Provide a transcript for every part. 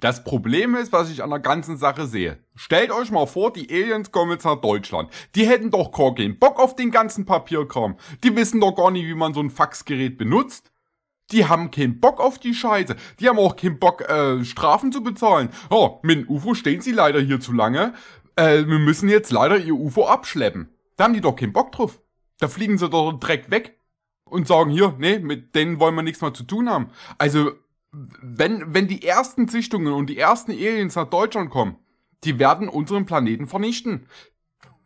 Das Problem ist, was ich an der ganzen Sache sehe. Stellt euch mal vor, die Aliens kommen jetzt nach Deutschland. Die hätten doch keinen Bock auf den ganzen Papierkram. Die wissen doch gar nicht, wie man so ein Faxgerät benutzt. Die haben keinen Bock auf die Scheiße. Die haben auch keinen Bock, äh, Strafen zu bezahlen. Oh, mit dem UFO stehen sie leider hier zu lange. Äh, wir müssen jetzt leider ihr UFO abschleppen. Da haben die doch keinen Bock drauf. Da fliegen sie doch direkt weg und sagen hier, nee, mit denen wollen wir nichts mehr zu tun haben. Also, wenn, wenn die ersten Sichtungen und die ersten Aliens nach Deutschland kommen, die werden unseren Planeten vernichten.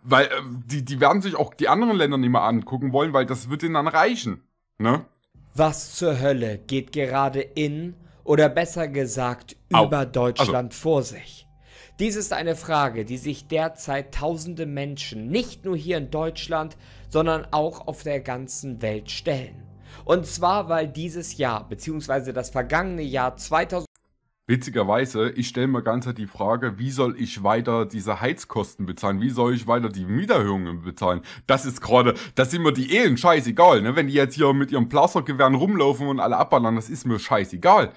Weil äh, die, die werden sich auch die anderen Länder nicht mehr angucken wollen, weil das wird ihnen dann reichen. Ne? Was zur Hölle geht gerade in oder besser gesagt über Deutschland also. vor sich? Dies ist eine Frage, die sich derzeit tausende Menschen, nicht nur hier in Deutschland, sondern auch auf der ganzen Welt stellen. Und zwar, weil dieses Jahr, beziehungsweise das vergangene Jahr 2000... Witzigerweise, ich stelle mir ganz halt die Frage, wie soll ich weiter diese Heizkosten bezahlen? Wie soll ich weiter die Mieterhöhungen bezahlen? Das ist gerade, das sind mir die Ehen scheißegal, ne? Wenn die jetzt hier mit ihren Plastergewehren rumlaufen und alle abballern, das ist mir scheißegal.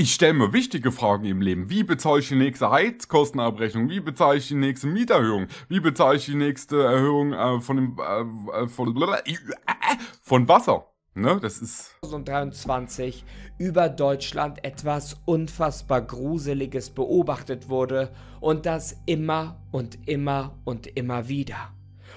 Ich stelle mir wichtige Fragen im Leben. Wie bezahle ich die nächste Heizkostenabrechnung? Wie bezahle ich die nächste Mieterhöhung? Wie bezahle ich die nächste Erhöhung äh, von dem äh, äh von, von Wasser? Ne, das ist 2023 über Deutschland etwas unfassbar Gruseliges beobachtet wurde und das immer und immer und immer wieder.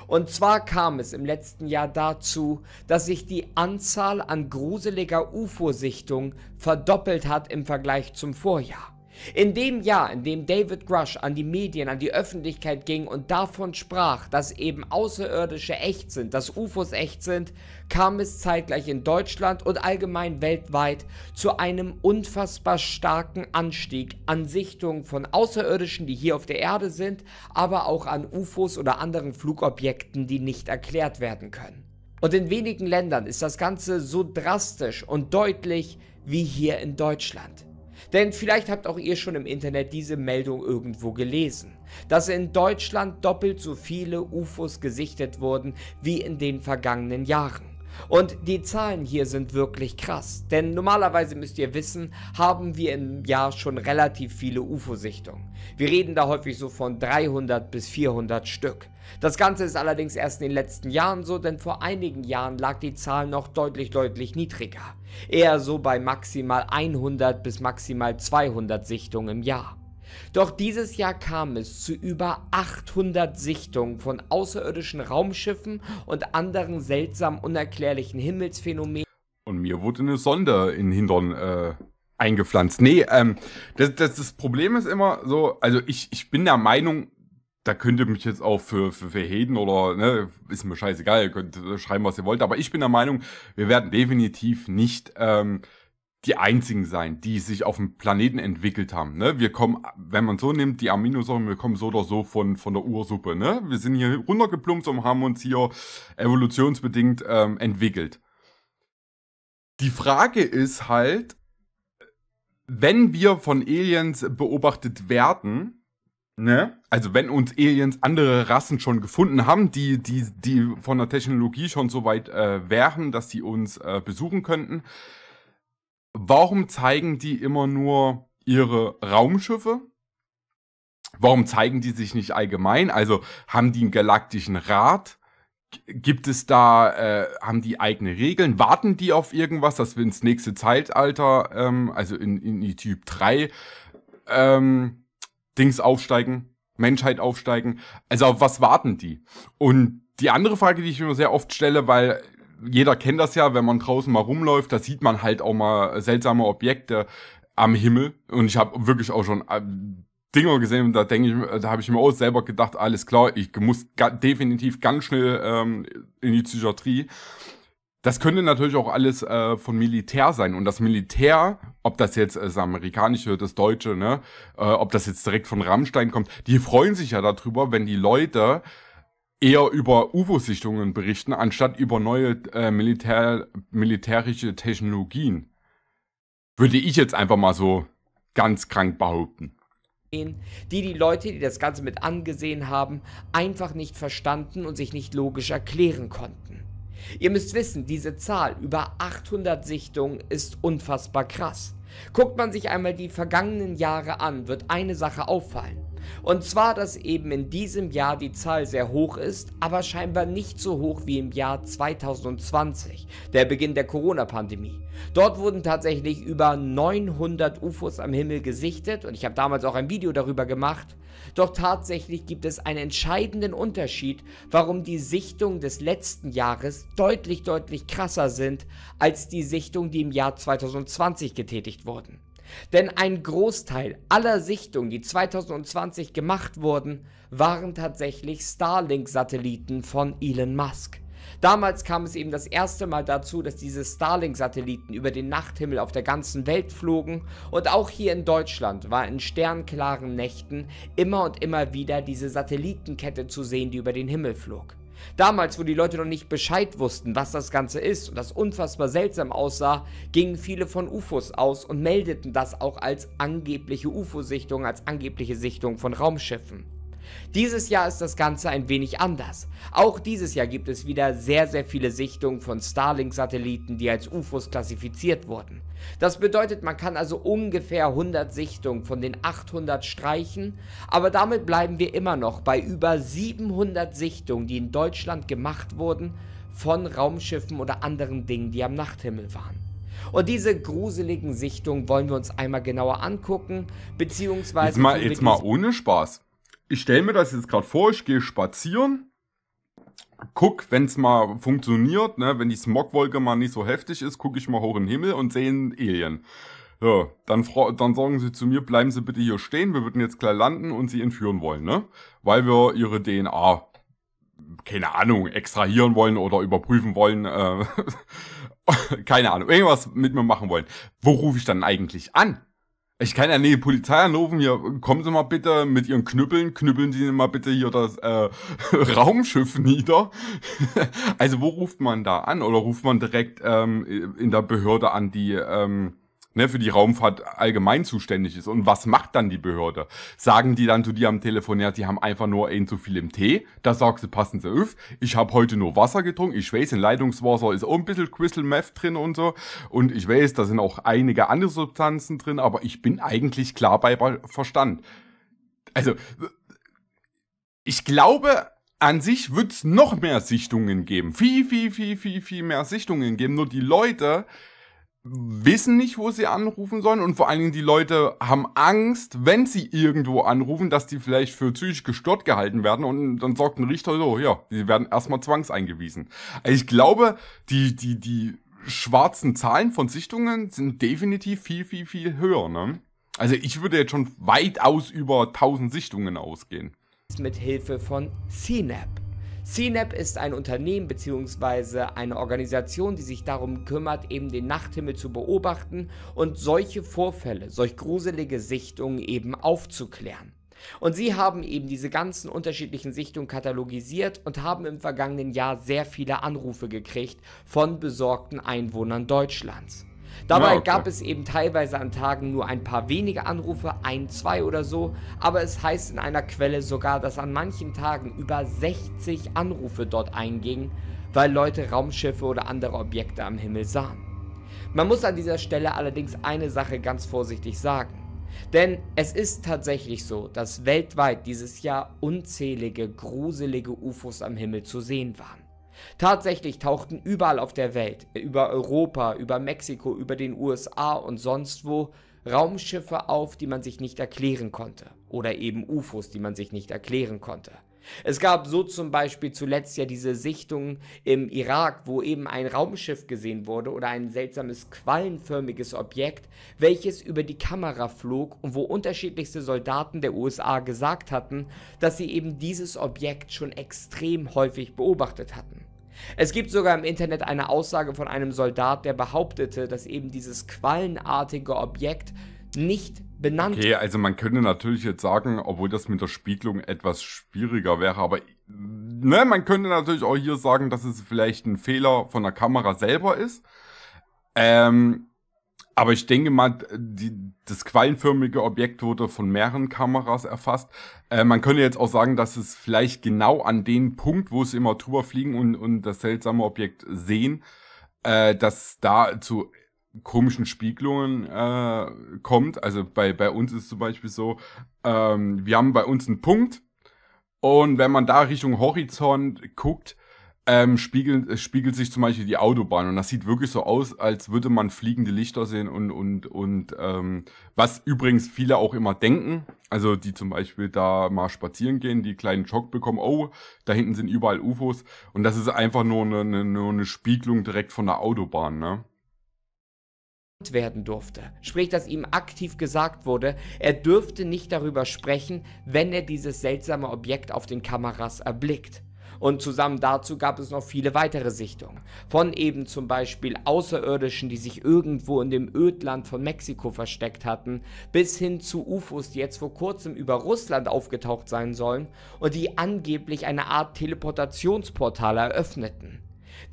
Und zwar kam es im letzten Jahr dazu, dass sich die Anzahl an gruseliger UFO-Sichtungen verdoppelt hat im Vergleich zum Vorjahr. In dem Jahr, in dem David Grush an die Medien, an die Öffentlichkeit ging und davon sprach, dass eben Außerirdische echt sind, dass UFOs echt sind, kam es zeitgleich in Deutschland und allgemein weltweit zu einem unfassbar starken Anstieg an Sichtungen von Außerirdischen, die hier auf der Erde sind, aber auch an UFOs oder anderen Flugobjekten, die nicht erklärt werden können. Und in wenigen Ländern ist das Ganze so drastisch und deutlich wie hier in Deutschland. Denn vielleicht habt auch ihr schon im Internet diese Meldung irgendwo gelesen, dass in Deutschland doppelt so viele UFOs gesichtet wurden wie in den vergangenen Jahren. Und die Zahlen hier sind wirklich krass, denn normalerweise müsst ihr wissen, haben wir im Jahr schon relativ viele UFO-Sichtungen. Wir reden da häufig so von 300 bis 400 Stück. Das Ganze ist allerdings erst in den letzten Jahren so, denn vor einigen Jahren lag die Zahl noch deutlich, deutlich niedriger. Eher so bei maximal 100 bis maximal 200 Sichtungen im Jahr. Doch dieses Jahr kam es zu über 800 Sichtungen von außerirdischen Raumschiffen und anderen seltsam unerklärlichen Himmelsphänomenen. Und mir wurde eine Sonde in Hindon äh, eingepflanzt. Nee, ähm, das, das, das Problem ist immer so, also ich, ich bin der Meinung, da könnt ihr mich jetzt auch für, für, für Heden oder, ne, ist mir scheißegal, ihr könnt schreiben, was ihr wollt. Aber ich bin der Meinung, wir werden definitiv nicht ähm, die einzigen sein, die sich auf dem Planeten entwickelt haben. Ne? Wir kommen, wenn man so nimmt, die Aminosäuren, wir kommen so oder so von, von der Ursuppe. Ne? Wir sind hier runtergeplumpt und haben uns hier evolutionsbedingt ähm, entwickelt. Die Frage ist halt, wenn wir von Aliens beobachtet werden, ne? also wenn uns Aliens andere Rassen schon gefunden haben, die, die, die von der Technologie schon so weit äh, wären, dass sie uns äh, besuchen könnten, warum zeigen die immer nur ihre Raumschiffe? Warum zeigen die sich nicht allgemein? Also haben die einen galaktischen Rat? Gibt es da, äh, haben die eigene Regeln? Warten die auf irgendwas, dass wir ins nächste Zeitalter, ähm, also in, in die Typ 3 ähm, Dings aufsteigen? Menschheit aufsteigen. Also auf was warten die? Und die andere Frage, die ich mir sehr oft stelle, weil jeder kennt das ja, wenn man draußen mal rumläuft, da sieht man halt auch mal seltsame Objekte am Himmel. Und ich habe wirklich auch schon äh, Dinger gesehen und da denke ich, da habe ich mir auch selber gedacht, alles klar, ich muss definitiv ganz schnell ähm, in die Psychiatrie. Das könnte natürlich auch alles äh, von Militär sein. Und das Militär, ob das jetzt äh, das amerikanische, das deutsche, ne, äh, ob das jetzt direkt von Rammstein kommt, die freuen sich ja darüber, wenn die Leute eher über UFO-Sichtungen berichten, anstatt über neue äh, Militär, militärische Technologien. Würde ich jetzt einfach mal so ganz krank behaupten die die Leute, die das Ganze mit angesehen haben, einfach nicht verstanden und sich nicht logisch erklären konnten. Ihr müsst wissen, diese Zahl über 800 Sichtungen ist unfassbar krass. Guckt man sich einmal die vergangenen Jahre an, wird eine Sache auffallen. Und zwar, dass eben in diesem Jahr die Zahl sehr hoch ist, aber scheinbar nicht so hoch wie im Jahr 2020, der Beginn der Corona-Pandemie. Dort wurden tatsächlich über 900 UFOs am Himmel gesichtet und ich habe damals auch ein Video darüber gemacht. Doch tatsächlich gibt es einen entscheidenden Unterschied, warum die Sichtungen des letzten Jahres deutlich, deutlich krasser sind als die Sichtungen, die im Jahr 2020 getätigt wurden. Denn ein Großteil aller Sichtungen, die 2020 gemacht wurden, waren tatsächlich Starlink-Satelliten von Elon Musk. Damals kam es eben das erste Mal dazu, dass diese Starlink-Satelliten über den Nachthimmel auf der ganzen Welt flogen und auch hier in Deutschland war in sternklaren Nächten immer und immer wieder diese Satellitenkette zu sehen, die über den Himmel flog. Damals, wo die Leute noch nicht Bescheid wussten, was das Ganze ist und das unfassbar seltsam aussah, gingen viele von UFOs aus und meldeten das auch als angebliche UFO-Sichtung, als angebliche Sichtung von Raumschiffen. Dieses Jahr ist das Ganze ein wenig anders. Auch dieses Jahr gibt es wieder sehr, sehr viele Sichtungen von Starlink-Satelliten, die als UFOs klassifiziert wurden. Das bedeutet, man kann also ungefähr 100 Sichtungen von den 800 streichen, aber damit bleiben wir immer noch bei über 700 Sichtungen, die in Deutschland gemacht wurden von Raumschiffen oder anderen Dingen, die am Nachthimmel waren. Und diese gruseligen Sichtungen wollen wir uns einmal genauer angucken, beziehungsweise... Jetzt mal, jetzt mal ohne Spaß ich stelle mir das jetzt gerade vor, ich gehe spazieren, guck, wenn es mal funktioniert, ne, wenn die Smogwolke mal nicht so heftig ist, gucke ich mal hoch in den Himmel und sehe einen Alien. Ja, dann, dann sagen sie zu mir, bleiben Sie bitte hier stehen, wir würden jetzt gleich landen und sie entführen wollen, ne? Weil wir ihre DNA, keine Ahnung, extrahieren wollen oder überprüfen wollen, äh, keine Ahnung, irgendwas mit mir machen wollen. Wo rufe ich dann eigentlich an? Ich kann ja, nee, Polizei anrufen, hier, kommen Sie mal bitte mit Ihren Knüppeln, knüppeln Sie mal bitte hier das äh, Raumschiff nieder. also wo ruft man da an? Oder ruft man direkt ähm, in der Behörde an, die ähm, ne, für die Raumfahrt allgemein zuständig ist. Und was macht dann die Behörde? Sagen die dann zu dir am Telefon, ja, die haben einfach nur ein zu viel im Tee? Da sagst du, passen sie auf, ich habe heute nur Wasser getrunken, ich weiß, in Leitungswasser ist auch ein bisschen Crystal Meth drin und so. Und ich weiß, da sind auch einige andere Substanzen drin, aber ich bin eigentlich klar bei Verstand. Also, ich glaube, an sich wird's noch mehr Sichtungen geben. Viel, viel, viel, viel, viel mehr Sichtungen geben. Nur die Leute, wissen nicht, wo sie anrufen sollen und vor allen Dingen die Leute haben Angst, wenn sie irgendwo anrufen, dass die vielleicht für psychisch gestört gehalten werden und dann sorgt ein Richter so, ja, die werden erstmal zwangseingewiesen. Also ich glaube, die, die, die schwarzen Zahlen von Sichtungen sind definitiv viel, viel, viel höher, ne? Also ich würde jetzt schon weitaus über 1000 Sichtungen ausgehen. Mit Hilfe von CNAP. CNAP e ist ein Unternehmen bzw. eine Organisation, die sich darum kümmert, eben den Nachthimmel zu beobachten und solche Vorfälle, solch gruselige Sichtungen eben aufzuklären. Und sie haben eben diese ganzen unterschiedlichen Sichtungen katalogisiert und haben im vergangenen Jahr sehr viele Anrufe gekriegt von besorgten Einwohnern Deutschlands. Dabei ja, okay. gab es eben teilweise an Tagen nur ein paar wenige Anrufe, ein, zwei oder so, aber es heißt in einer Quelle sogar, dass an manchen Tagen über 60 Anrufe dort eingingen, weil Leute Raumschiffe oder andere Objekte am Himmel sahen. Man muss an dieser Stelle allerdings eine Sache ganz vorsichtig sagen. Denn es ist tatsächlich so, dass weltweit dieses Jahr unzählige gruselige UFOs am Himmel zu sehen waren. Tatsächlich tauchten überall auf der Welt, äh, über Europa, über Mexiko, über den USA und sonst wo, Raumschiffe auf, die man sich nicht erklären konnte. Oder eben UFOs, die man sich nicht erklären konnte. Es gab so zum Beispiel zuletzt ja diese Sichtung im Irak, wo eben ein Raumschiff gesehen wurde oder ein seltsames quallenförmiges Objekt, welches über die Kamera flog und wo unterschiedlichste Soldaten der USA gesagt hatten, dass sie eben dieses Objekt schon extrem häufig beobachtet hatten. Es gibt sogar im Internet eine Aussage von einem Soldat, der behauptete, dass eben dieses quallenartige Objekt nicht benannt. Okay, also man könnte natürlich jetzt sagen, obwohl das mit der Spiegelung etwas schwieriger wäre, aber ne, man könnte natürlich auch hier sagen, dass es vielleicht ein Fehler von der Kamera selber ist. Ähm, aber ich denke mal, die, das quallenförmige Objekt wurde von mehreren Kameras erfasst. Äh, man könnte jetzt auch sagen, dass es vielleicht genau an dem Punkt, wo es immer drüber fliegen und, und das seltsame Objekt sehen, äh, dass da zu komischen Spiegelungen äh, kommt. Also bei, bei uns ist zum Beispiel so, ähm, wir haben bei uns einen Punkt und wenn man da Richtung Horizont guckt, ähm, spiegelt, äh, spiegelt sich zum Beispiel die Autobahn und das sieht wirklich so aus, als würde man fliegende Lichter sehen und und und ähm, was übrigens viele auch immer denken, also die zum Beispiel da mal spazieren gehen, die kleinen Schock bekommen, oh, da hinten sind überall UFOs und das ist einfach nur eine, eine, nur eine Spiegelung direkt von der Autobahn, ne? werden durfte. Sprich, dass ihm aktiv gesagt wurde, er dürfte nicht darüber sprechen, wenn er dieses seltsame Objekt auf den Kameras erblickt. Und zusammen dazu gab es noch viele weitere Sichtungen. Von eben zum Beispiel Außerirdischen, die sich irgendwo in dem Ödland von Mexiko versteckt hatten, bis hin zu UFOs, die jetzt vor kurzem über Russland aufgetaucht sein sollen und die angeblich eine Art Teleportationsportal eröffneten.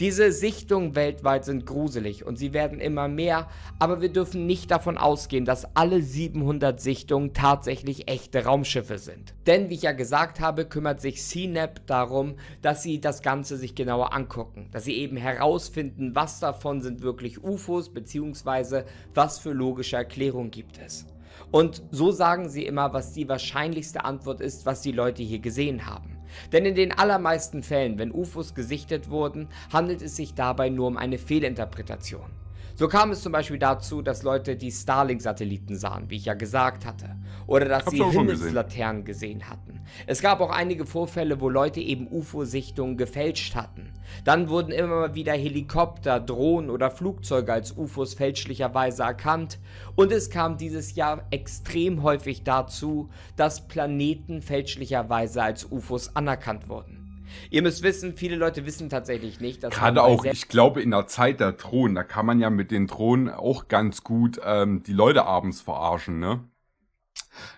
Diese Sichtungen weltweit sind gruselig und sie werden immer mehr, aber wir dürfen nicht davon ausgehen, dass alle 700 Sichtungen tatsächlich echte Raumschiffe sind. Denn wie ich ja gesagt habe, kümmert sich CNAP e darum, dass sie das Ganze sich genauer angucken, dass sie eben herausfinden, was davon sind wirklich UFOs bzw. was für logische Erklärungen gibt es. Und so sagen sie immer, was die wahrscheinlichste Antwort ist, was die Leute hier gesehen haben. Denn in den allermeisten Fällen, wenn UFOs gesichtet wurden, handelt es sich dabei nur um eine Fehlinterpretation. So kam es zum Beispiel dazu, dass Leute die Starlink-Satelliten sahen, wie ich ja gesagt hatte. Oder dass sie Himmelslaternen gesehen. gesehen hatten. Es gab auch einige Vorfälle, wo Leute eben UFO-Sichtungen gefälscht hatten. Dann wurden immer mal wieder Helikopter, Drohnen oder Flugzeuge als UFOs fälschlicherweise erkannt. Und es kam dieses Jahr extrem häufig dazu, dass Planeten fälschlicherweise als UFOs anerkannt wurden. Ihr müsst wissen, viele Leute wissen tatsächlich nicht, dass gerade auch, ich glaube, in der Zeit der Drohnen, da kann man ja mit den Drohnen auch ganz gut ähm, die Leute abends verarschen, ne?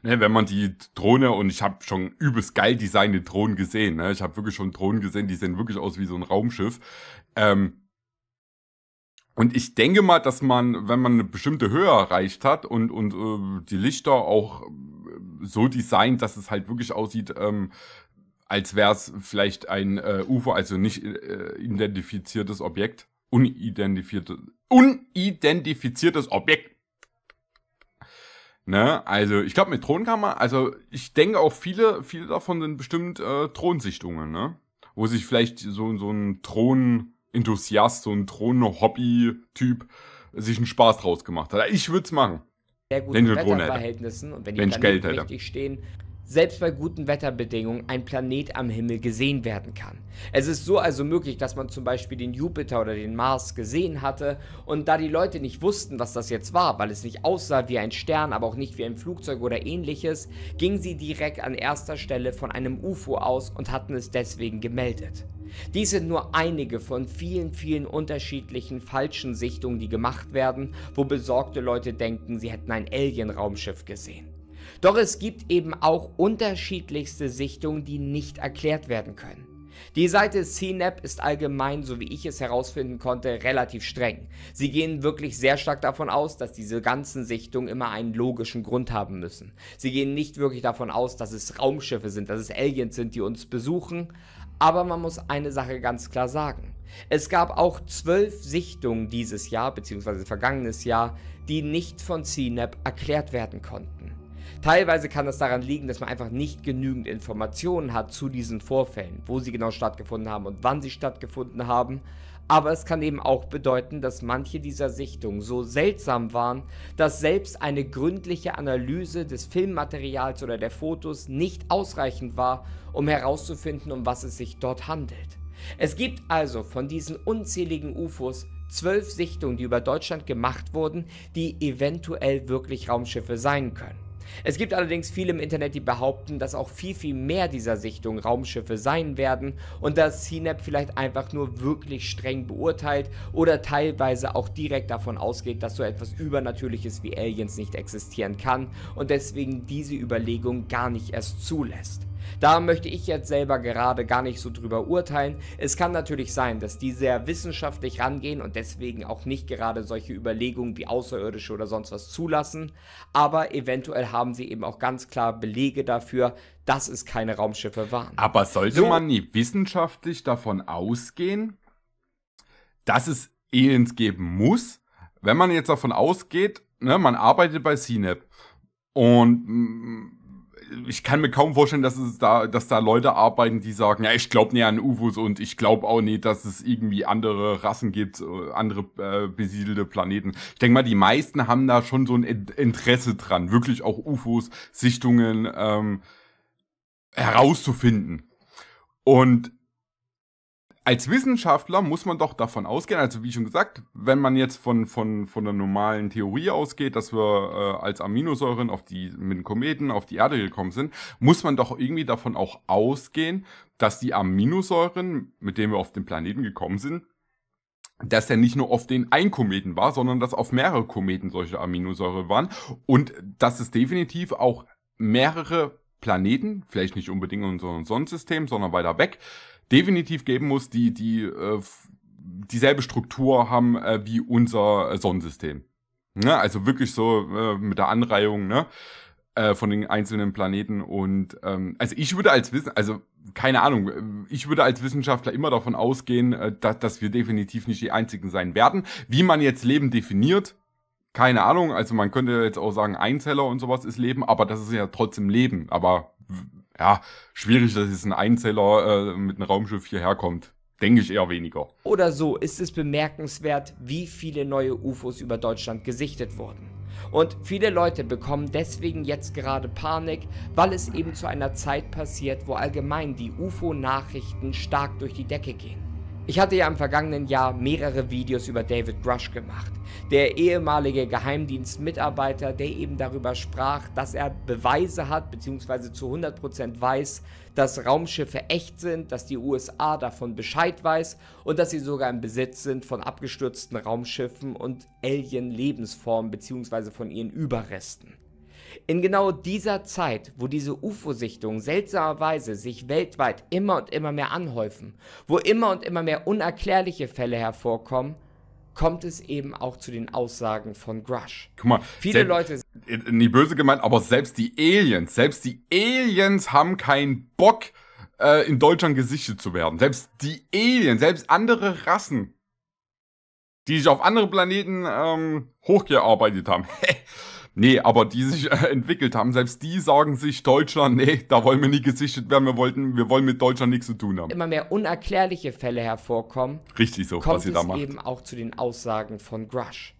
Ne, wenn man die Drohne, und ich habe schon übelst geil designte Drohnen gesehen, ne? ich habe wirklich schon Drohnen gesehen, die sehen wirklich aus wie so ein Raumschiff. Ähm, und ich denke mal, dass man, wenn man eine bestimmte Höhe erreicht hat und, und äh, die Lichter auch äh, so designt, dass es halt wirklich aussieht, ähm, als wäre es vielleicht ein äh, UFO, also nicht äh, identifiziertes Objekt. Unidentifizierte, unidentifiziertes Objekt. Ne? Also, ich glaube, mit Drohnen also ich denke auch viele, viele davon sind bestimmt äh, Drohnensichtungen, ne? Wo sich vielleicht so, so ein Drohnen-Enthusiast, so ein Drohnen-Hobby-Typ sich einen Spaß draus gemacht hat. Ich würde es machen. Sehr guten Wetterverhältnissen und wenn die wenn Planeten richtig stehen, selbst bei guten Wetterbedingungen ein Planet am Himmel gesehen werden kann. Es ist so also möglich, dass man zum Beispiel den Jupiter oder den Mars gesehen hatte und da die Leute nicht wussten, was das jetzt war, weil es nicht aussah wie ein Stern, aber auch nicht wie ein Flugzeug oder ähnliches, gingen sie direkt an erster Stelle von einem UFO aus und hatten es deswegen gemeldet. Dies sind nur einige von vielen, vielen unterschiedlichen falschen Sichtungen, die gemacht werden, wo besorgte Leute denken, sie hätten ein Alien-Raumschiff gesehen. Doch es gibt eben auch unterschiedlichste Sichtungen, die nicht erklärt werden können. Die Seite CNAP ist allgemein, so wie ich es herausfinden konnte, relativ streng. Sie gehen wirklich sehr stark davon aus, dass diese ganzen Sichtungen immer einen logischen Grund haben müssen. Sie gehen nicht wirklich davon aus, dass es Raumschiffe sind, dass es Aliens sind, die uns besuchen. Aber man muss eine Sache ganz klar sagen. Es gab auch zwölf Sichtungen dieses Jahr beziehungsweise vergangenes Jahr, die nicht von CNAP erklärt werden konnten. Teilweise kann das daran liegen, dass man einfach nicht genügend Informationen hat zu diesen Vorfällen, wo sie genau stattgefunden haben und wann sie stattgefunden haben. Aber es kann eben auch bedeuten, dass manche dieser Sichtungen so seltsam waren, dass selbst eine gründliche Analyse des Filmmaterials oder der Fotos nicht ausreichend war, um herauszufinden, um was es sich dort handelt. Es gibt also von diesen unzähligen UFOs zwölf Sichtungen, die über Deutschland gemacht wurden, die eventuell wirklich Raumschiffe sein können. Es gibt allerdings viele im Internet, die behaupten, dass auch viel, viel mehr dieser Sichtungen Raumschiffe sein werden und dass CNAP e vielleicht einfach nur wirklich streng beurteilt oder teilweise auch direkt davon ausgeht, dass so etwas Übernatürliches wie Aliens nicht existieren kann und deswegen diese Überlegung gar nicht erst zulässt. Da möchte ich jetzt selber gerade gar nicht so drüber urteilen. Es kann natürlich sein, dass die sehr wissenschaftlich rangehen und deswegen auch nicht gerade solche Überlegungen wie Außerirdische oder sonst was zulassen. Aber eventuell haben sie eben auch ganz klar Belege dafür, dass es keine Raumschiffe waren. Aber sollte so, man nie wissenschaftlich davon ausgehen, dass es Aliens geben muss? Wenn man jetzt davon ausgeht, ne, man arbeitet bei CNEP und ich kann mir kaum vorstellen, dass es da, dass da Leute arbeiten, die sagen, ja, ich glaube nicht an UFOs und ich glaube auch nicht, dass es irgendwie andere Rassen gibt, äh, andere äh, besiedelte Planeten. Ich denke mal, die meisten haben da schon so ein Interesse dran, wirklich auch UFOs, Sichtungen ähm, herauszufinden. Und als Wissenschaftler muss man doch davon ausgehen, also wie schon gesagt, wenn man jetzt von, von, von der normalen Theorie ausgeht, dass wir äh, als Aminosäuren auf die, mit den Kometen auf die Erde gekommen sind, muss man doch irgendwie davon auch ausgehen, dass die Aminosäuren, mit denen wir auf den Planeten gekommen sind, dass der nicht nur auf den einen Kometen war, sondern dass auf mehrere Kometen solche Aminosäure waren und dass es definitiv auch mehrere Planeten, vielleicht nicht unbedingt in unserem Sonnensystem, sondern weiter weg, definitiv geben muss, die, die äh, dieselbe Struktur haben äh, wie unser äh, Sonnensystem. Ne? Also wirklich so äh, mit der Anreihung ne? äh, von den einzelnen Planeten. Und ähm, also ich würde als Wissen, also keine Ahnung, äh, ich würde als Wissenschaftler immer davon ausgehen, äh, dass, dass wir definitiv nicht die Einzigen sein werden. Wie man jetzt Leben definiert, keine Ahnung. Also man könnte jetzt auch sagen, Einzeller und sowas ist Leben, aber das ist ja trotzdem Leben. Aber ja, schwierig, dass jetzt ein Einzeller äh, mit einem Raumschiff hierher kommt. Denke ich eher weniger. Oder so ist es bemerkenswert, wie viele neue UFOs über Deutschland gesichtet wurden. Und viele Leute bekommen deswegen jetzt gerade Panik, weil es eben zu einer Zeit passiert, wo allgemein die UFO-Nachrichten stark durch die Decke gehen. Ich hatte ja im vergangenen Jahr mehrere Videos über David Rush gemacht, der ehemalige Geheimdienstmitarbeiter, der eben darüber sprach, dass er Beweise hat bzw. zu 100% weiß, dass Raumschiffe echt sind, dass die USA davon Bescheid weiß und dass sie sogar im Besitz sind von abgestürzten Raumschiffen und Alien-Lebensformen bzw. von ihren Überresten. In genau dieser Zeit, wo diese UFO-Sichtungen seltsamerweise sich weltweit immer und immer mehr anhäufen, wo immer und immer mehr unerklärliche Fälle hervorkommen, kommt es eben auch zu den Aussagen von Grush. Guck mal, viele Leute. Nie böse gemeint, aber selbst die Aliens, selbst die Aliens haben keinen Bock, äh, in Deutschland gesichtet zu werden. Selbst die Aliens, selbst andere Rassen, die sich auf andere Planeten ähm, hochgearbeitet haben. Nee, aber die sich äh, entwickelt haben, selbst die sagen sich Deutschland, nee, da wollen wir nie gesichtet werden, wir wollten, wir wollen mit Deutschland nichts zu tun haben. Immer mehr unerklärliche Fälle hervorkommen. Richtig so, kommt was sie da macht. eben auch zu den Aussagen von Grush.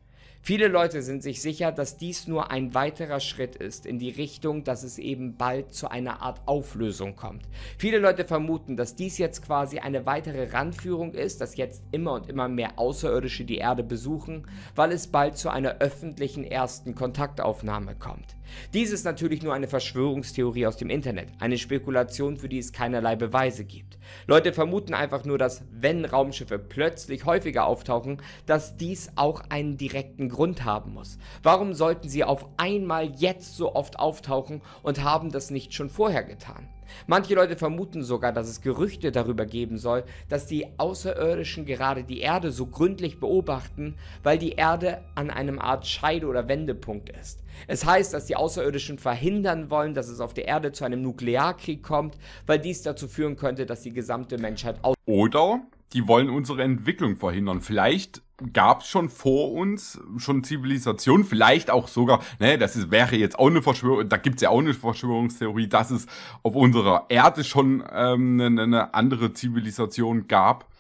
Viele Leute sind sich sicher, dass dies nur ein weiterer Schritt ist in die Richtung, dass es eben bald zu einer Art Auflösung kommt. Viele Leute vermuten, dass dies jetzt quasi eine weitere Randführung ist, dass jetzt immer und immer mehr Außerirdische die Erde besuchen, weil es bald zu einer öffentlichen ersten Kontaktaufnahme kommt. Dies ist natürlich nur eine Verschwörungstheorie aus dem Internet, eine Spekulation, für die es keinerlei Beweise gibt. Leute vermuten einfach nur, dass wenn Raumschiffe plötzlich häufiger auftauchen, dass dies auch einen direkten Grund haben muss. Warum sollten sie auf einmal jetzt so oft auftauchen und haben das nicht schon vorher getan? Manche Leute vermuten sogar, dass es Gerüchte darüber geben soll, dass die Außerirdischen gerade die Erde so gründlich beobachten, weil die Erde an einem Art Scheide- oder Wendepunkt ist. Es heißt, dass die Außerirdischen verhindern wollen, dass es auf der Erde zu einem Nuklearkrieg kommt, weil dies dazu führen könnte, dass die gesamte Menschheit aus... Oder die wollen unsere Entwicklung verhindern. Vielleicht gab es schon vor uns schon Zivilisation, vielleicht auch sogar, ne, das ist, wäre jetzt auch eine Verschwörung, da gibt's ja auch eine Verschwörungstheorie, dass es auf unserer Erde schon ähm, eine, eine ne andere Zivilisation gab,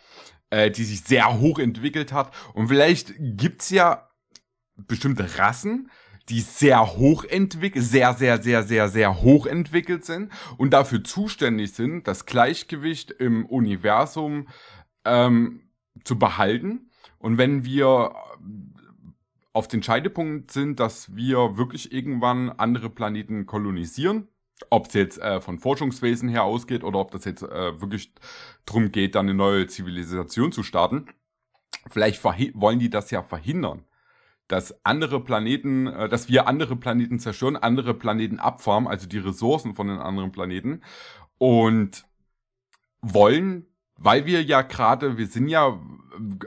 äh, die sich sehr hoch entwickelt hat. Und vielleicht gibt's ja bestimmte Rassen, die sehr hoch entwickelt, sehr, sehr, sehr, sehr, sehr hoch entwickelt sind und dafür zuständig sind, das Gleichgewicht im Universum ähm, zu behalten. Und wenn wir äh, auf den Scheidepunkt sind, dass wir wirklich irgendwann andere Planeten kolonisieren, ob es jetzt äh, von Forschungswesen her ausgeht oder ob das jetzt äh, wirklich drum geht, dann eine neue Zivilisation zu starten, vielleicht wollen die das ja verhindern dass andere Planeten, äh, dass wir andere Planeten zerstören, andere Planeten abfarmen, also die Ressourcen von den anderen Planeten und wollen weil wir ja gerade, wir sind ja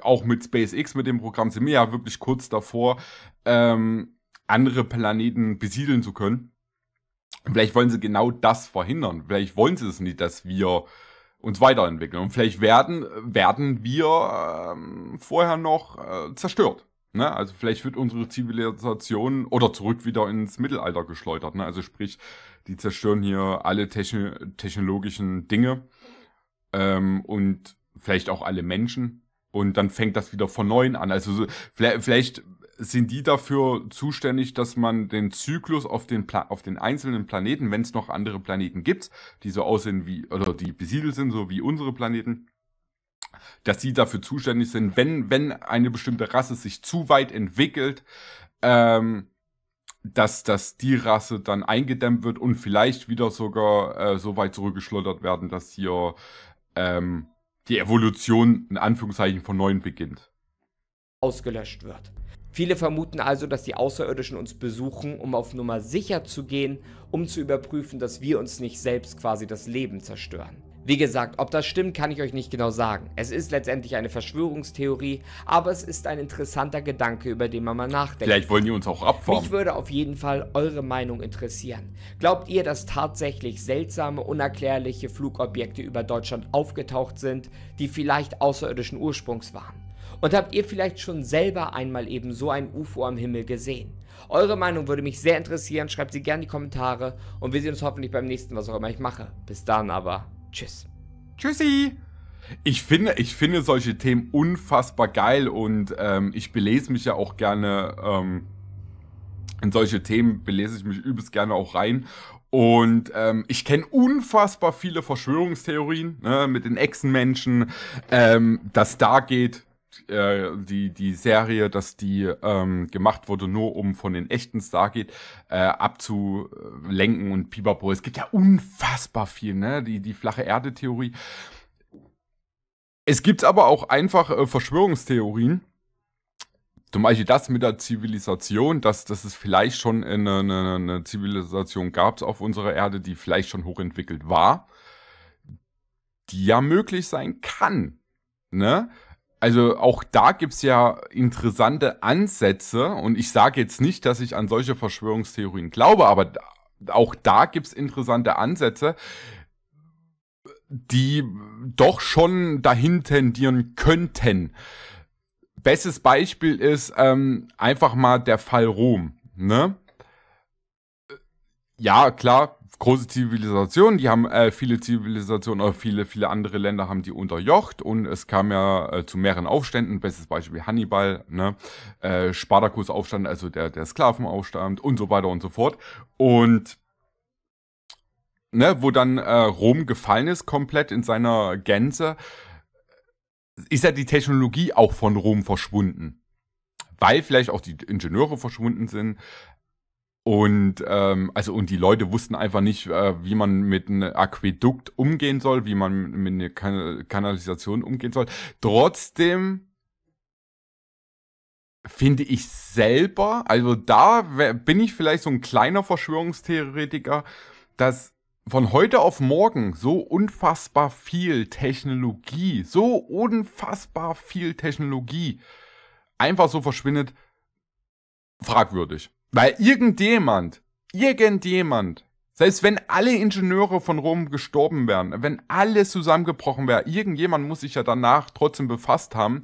auch mit SpaceX, mit dem Programm, sind wir ja wirklich kurz davor, ähm, andere Planeten besiedeln zu können. Vielleicht wollen sie genau das verhindern. Vielleicht wollen sie es nicht, dass wir uns weiterentwickeln. Und vielleicht werden, werden wir ähm, vorher noch äh, zerstört. Ne? Also vielleicht wird unsere Zivilisation oder zurück wieder ins Mittelalter geschleudert. Ne? Also sprich, die zerstören hier alle techn technologischen Dinge ähm, und vielleicht auch alle Menschen. Und dann fängt das wieder von neuem an. Also so, vielleicht, vielleicht sind die dafür zuständig, dass man den Zyklus auf den, Pla auf den einzelnen Planeten, wenn es noch andere Planeten gibt, die so aussehen wie, oder die besiedelt sind, so wie unsere Planeten, dass sie dafür zuständig sind, wenn, wenn eine bestimmte Rasse sich zu weit entwickelt, ähm, dass, dass die Rasse dann eingedämmt wird und vielleicht wieder sogar äh, so weit zurückgeschleudert werden, dass hier ähm, die Evolution in Anführungszeichen von neuem beginnt. Ausgelöscht wird. Viele vermuten also, dass die Außerirdischen uns besuchen, um auf Nummer sicher zu gehen, um zu überprüfen, dass wir uns nicht selbst quasi das Leben zerstören. Wie gesagt, ob das stimmt, kann ich euch nicht genau sagen. Es ist letztendlich eine Verschwörungstheorie, aber es ist ein interessanter Gedanke, über den man mal nachdenkt. Vielleicht wollen die uns auch abfahren. Mich würde auf jeden Fall eure Meinung interessieren. Glaubt ihr, dass tatsächlich seltsame, unerklärliche Flugobjekte über Deutschland aufgetaucht sind, die vielleicht außerirdischen Ursprungs waren? Und habt ihr vielleicht schon selber einmal eben so ein UFO am Himmel gesehen? Eure Meinung würde mich sehr interessieren, schreibt sie gerne in die Kommentare und wir sehen uns hoffentlich beim nächsten, was auch immer ich mache. Bis dann aber. Tschüss. Tschüssi. Ich finde, ich finde solche Themen unfassbar geil und ähm, ich belese mich ja auch gerne ähm, in solche Themen belese ich mich übelst gerne auch rein. Und ähm, ich kenne unfassbar viele Verschwörungstheorien ne, mit den Echsenmenschen, ähm, das geht äh, die, die Serie, dass die ähm, gemacht wurde, nur um von den echten Stargate äh, abzulenken und pipapo. Es gibt ja unfassbar viel, ne? Die, die flache Erde-Theorie. Es gibt aber auch einfach äh, Verschwörungstheorien. Zum Beispiel das mit der Zivilisation, dass, dass es vielleicht schon eine, eine, eine Zivilisation gab auf unserer Erde, die vielleicht schon hochentwickelt war, die ja möglich sein kann. Ne? also auch da gibt es ja interessante Ansätze und ich sage jetzt nicht, dass ich an solche Verschwörungstheorien glaube, aber auch da gibt es interessante Ansätze, die doch schon dahin tendieren könnten. Bestes Beispiel ist ähm, einfach mal der Fall Rom. Ne? Ja, klar, große Zivilisation, die haben äh, viele Zivilisationen oder viele, viele andere Länder haben die unterjocht und es kam ja äh, zu mehreren Aufständen, bestes Beispiel Hannibal, ne? äh, Spartakus-Aufstand, also der, der Sklavenaufstand und so weiter und so fort. Und ne, wo dann äh, Rom gefallen ist, komplett in seiner Gänze, ist ja die Technologie auch von Rom verschwunden weil vielleicht auch die Ingenieure verschwunden sind, und ähm, also und die Leute wussten einfach nicht, äh, wie man mit einem Aquädukt umgehen soll, wie man mit einer kan Kanalisation umgehen soll. Trotzdem finde ich selber, also da bin ich vielleicht so ein kleiner Verschwörungstheoretiker, dass von heute auf morgen so unfassbar viel Technologie, so unfassbar viel Technologie einfach so verschwindet, fragwürdig. Weil irgendjemand, irgendjemand, selbst wenn alle Ingenieure von Rom gestorben wären, wenn alles zusammengebrochen wäre, irgendjemand muss sich ja danach trotzdem befasst haben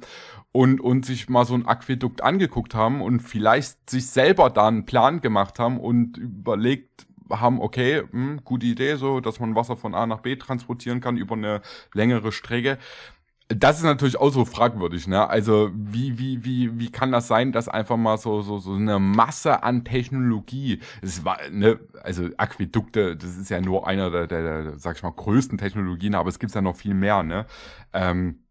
und, und sich mal so ein Aquädukt angeguckt haben und vielleicht sich selber da einen Plan gemacht haben und überlegt haben, okay, mh, hm, gute Idee so, dass man Wasser von A nach B transportieren kann über eine längere Strecke. Das ist natürlich auch so fragwürdig, ne? Also wie, wie, wie, wie kann das sein, dass einfach mal so, so, so eine Masse an Technologie, es war, ne, also Aquädukte, das ist ja nur einer der, der, der sag ich mal, größten Technologien, aber es gibt ja noch viel mehr, ne? Ähm,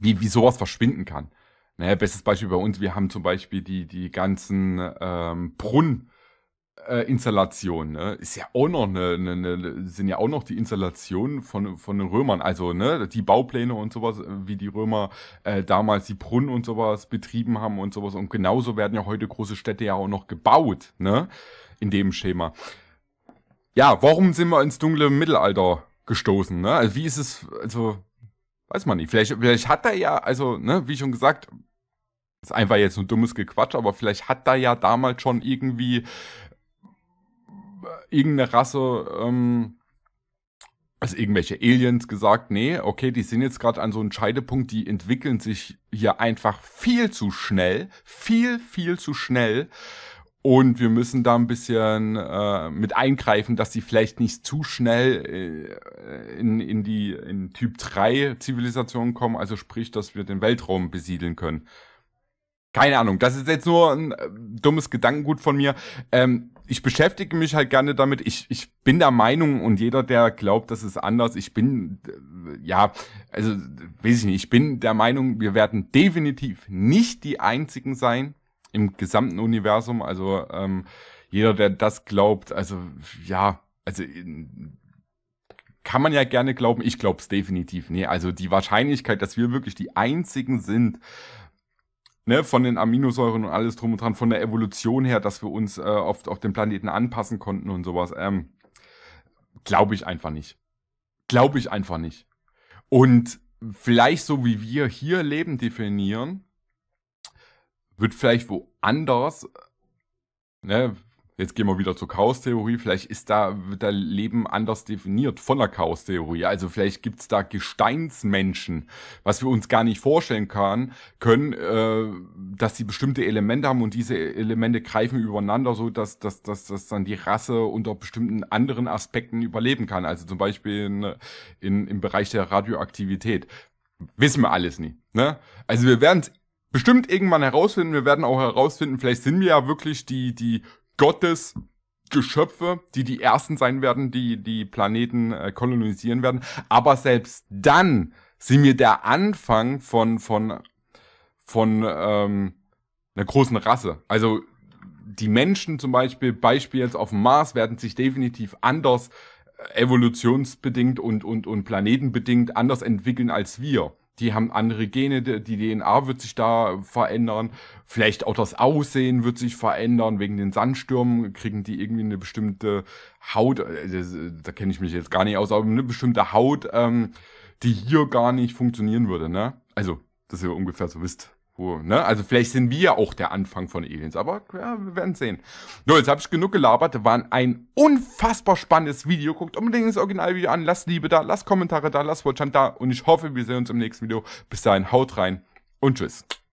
wie, wie sowas verschwinden kann. Naja, ne, bestes Beispiel bei uns, wir haben zum Beispiel die, die ganzen ähm, Brunnen äh, Installation, ne? Ist ja auch noch eine, eine, eine, ne, sind ja auch noch die Installationen von, von den Römern, also ne, die Baupläne und sowas, äh, wie die Römer äh, damals die Brunnen und sowas betrieben haben und sowas. Und genauso werden ja heute große Städte ja auch noch gebaut, ne? In dem Schema. Ja, warum sind wir ins dunkle Mittelalter gestoßen, ne? Also wie ist es, also, weiß man nicht. Vielleicht, vielleicht hat er ja, also, ne, wie schon gesagt, ist einfach jetzt ein dummes Gequatsch, aber vielleicht hat da ja damals schon irgendwie irgendeine Rasse, ähm, also irgendwelche Aliens gesagt, nee, okay, die sind jetzt gerade an so einem Scheidepunkt, die entwickeln sich hier einfach viel zu schnell, viel, viel zu schnell. Und wir müssen da ein bisschen äh, mit eingreifen, dass sie vielleicht nicht zu schnell äh, in, in die in Typ 3 Zivilisation kommen, also sprich, dass wir den Weltraum besiedeln können. Keine Ahnung, das ist jetzt nur ein äh, dummes Gedankengut von mir. Ähm, ich beschäftige mich halt gerne damit. Ich, ich bin der Meinung und jeder, der glaubt, das ist anders, ich bin, äh, ja, also weiß ich nicht, ich bin der Meinung, wir werden definitiv nicht die Einzigen sein im gesamten Universum. Also ähm, jeder, der das glaubt, also ja, also kann man ja gerne glauben, ich glaube es definitiv. Nee, also die Wahrscheinlichkeit, dass wir wirklich die Einzigen sind, ne, von den Aminosäuren und alles drum und dran, von der Evolution her, dass wir uns äh, oft auf den Planeten anpassen konnten und sowas. Ähm, Glaube ich einfach nicht. Glaube ich einfach nicht. Und vielleicht so wie wir hier Leben definieren, wird vielleicht woanders, ne, Jetzt gehen wir wieder zur Chaostheorie. Vielleicht ist da, wird da Leben anders definiert von der Chaostheorie. Also vielleicht gibt's da Gesteinsmenschen, was wir uns gar nicht vorstellen kann, können, äh, dass sie bestimmte Elemente haben und diese Elemente greifen übereinander, so dass, dass, dass, dass dann die Rasse unter bestimmten anderen Aspekten überleben kann. Also zum Beispiel in, in im Bereich der Radioaktivität. Wissen wir alles nie. Ne? Also wir werden bestimmt irgendwann herausfinden. Wir werden auch herausfinden, vielleicht sind wir ja wirklich die, die Gottes Geschöpfe, die die ersten sein werden, die die Planeten äh, kolonisieren werden. Aber selbst dann sind wir der Anfang von von von ähm, einer großen Rasse. Also die Menschen zum Beispiel, Beispiel jetzt auf dem Mars, werden sich definitiv anders äh, evolutionsbedingt und, und, und planetenbedingt anders entwickeln als wir die haben andere Gene, die DNA wird sich da verändern, vielleicht auch das Aussehen wird sich verändern, wegen den Sandstürmen kriegen die irgendwie eine bestimmte Haut, äh, äh, da kenne ich mich jetzt gar nicht aus, aber eine bestimmte Haut, ähm, die hier gar nicht funktionieren würde, ne? Also, dass ihr ungefähr so wisst, wo, ne? Also vielleicht sind wir ja auch der Anfang von Aliens, aber ja, wir werden sehen. So, jetzt habe ich genug gelabert. War ein unfassbar spannendes Video. Guckt unbedingt das Originalvideo an. Lasst Liebe da, lasst Kommentare da, lasst Wohlstand da. Und ich hoffe, wir sehen uns im nächsten Video. Bis dahin, haut rein und tschüss.